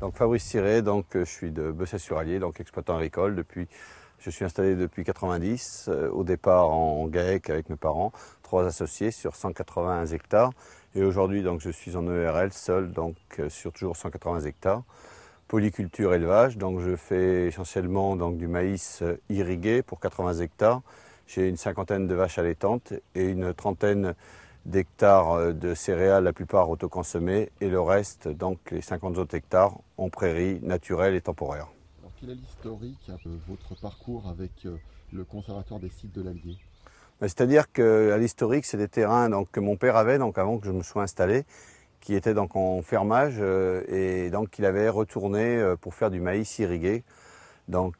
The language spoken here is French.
Donc Fabrice Siré, donc euh, je suis de Bessay-sur-Allier, donc exploitant agricole depuis. Je suis installé depuis 90, euh, au départ en GAEC avec mes parents, trois associés sur 180 hectares. Et aujourd'hui, donc, je suis en ERL seul, donc euh, sur toujours 180 hectares. Polyculture élevage, donc je fais essentiellement donc, du maïs irrigué pour 80 hectares. J'ai une cinquantaine de vaches allaitantes et une trentaine d'hectares euh, de céréales, la plupart autoconsommées, et le reste, donc les 50 autres hectares, en prairies naturelles et temporaires. Alors, quel est l'historique de euh, votre parcours avec euh, le Conservatoire des sites de l'Allier ben, C'est-à-dire qu'à l'historique, c'est des terrains donc, que mon père avait, donc avant que je me sois installé, qui étaient donc en fermage, et donc qu'il avait retourné pour faire du maïs irrigué. Donc